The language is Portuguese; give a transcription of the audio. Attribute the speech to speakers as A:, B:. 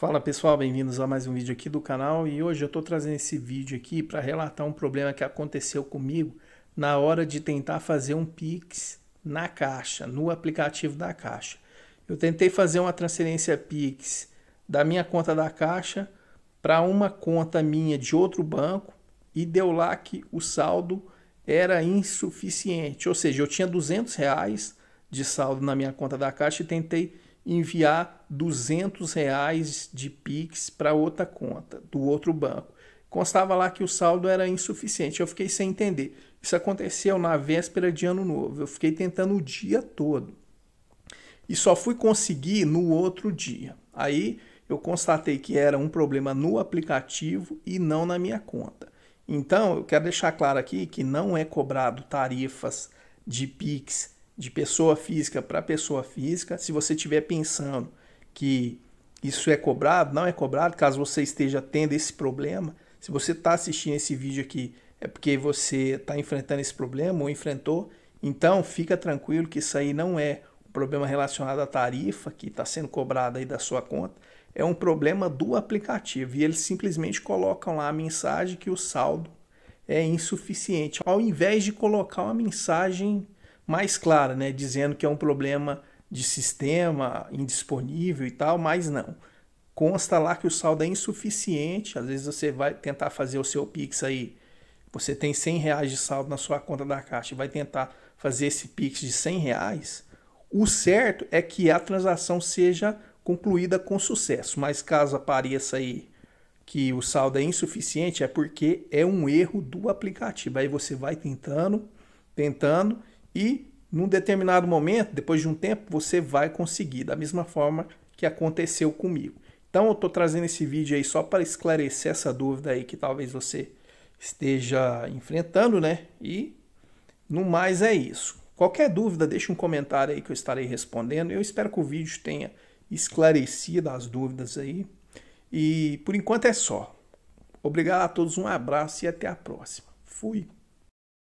A: Fala pessoal, bem-vindos a mais um vídeo aqui do canal e hoje eu estou trazendo esse vídeo aqui para relatar um problema que aconteceu comigo na hora de tentar fazer um Pix na Caixa, no aplicativo da Caixa. Eu tentei fazer uma transferência Pix da minha conta da Caixa para uma conta minha de outro banco e deu lá que o saldo era insuficiente, ou seja, eu tinha 200 reais de saldo na minha conta da Caixa e tentei enviar 200 reais de Pix para outra conta do outro banco. Constava lá que o saldo era insuficiente. Eu fiquei sem entender. Isso aconteceu na véspera de Ano Novo. Eu fiquei tentando o dia todo. E só fui conseguir no outro dia. Aí eu constatei que era um problema no aplicativo e não na minha conta. Então, eu quero deixar claro aqui que não é cobrado tarifas de Pix de pessoa física para pessoa física. Se você estiver pensando que isso é cobrado, não é cobrado, caso você esteja tendo esse problema, se você está assistindo esse vídeo aqui, é porque você está enfrentando esse problema ou enfrentou, então fica tranquilo que isso aí não é um problema relacionado à tarifa que está sendo cobrada aí da sua conta, é um problema do aplicativo e eles simplesmente colocam lá a mensagem que o saldo é insuficiente, ao invés de colocar uma mensagem mais clara, né, dizendo que é um problema de sistema indisponível e tal, mas não. Consta lá que o saldo é insuficiente, às vezes você vai tentar fazer o seu Pix aí, você tem 100 reais de saldo na sua conta da Caixa vai tentar fazer esse Pix de 100 reais, o certo é que a transação seja concluída com sucesso, mas caso apareça aí que o saldo é insuficiente, é porque é um erro do aplicativo. Aí você vai tentando, tentando e num determinado momento, depois de um tempo, você vai conseguir, da mesma forma que aconteceu comigo. Então eu estou trazendo esse vídeo aí só para esclarecer essa dúvida aí que talvez você esteja enfrentando, né? E no mais é isso. Qualquer dúvida, deixe um comentário aí que eu estarei respondendo. Eu espero que o vídeo tenha esclarecido as dúvidas aí. E por enquanto é só. Obrigado a todos, um abraço e até a próxima. Fui!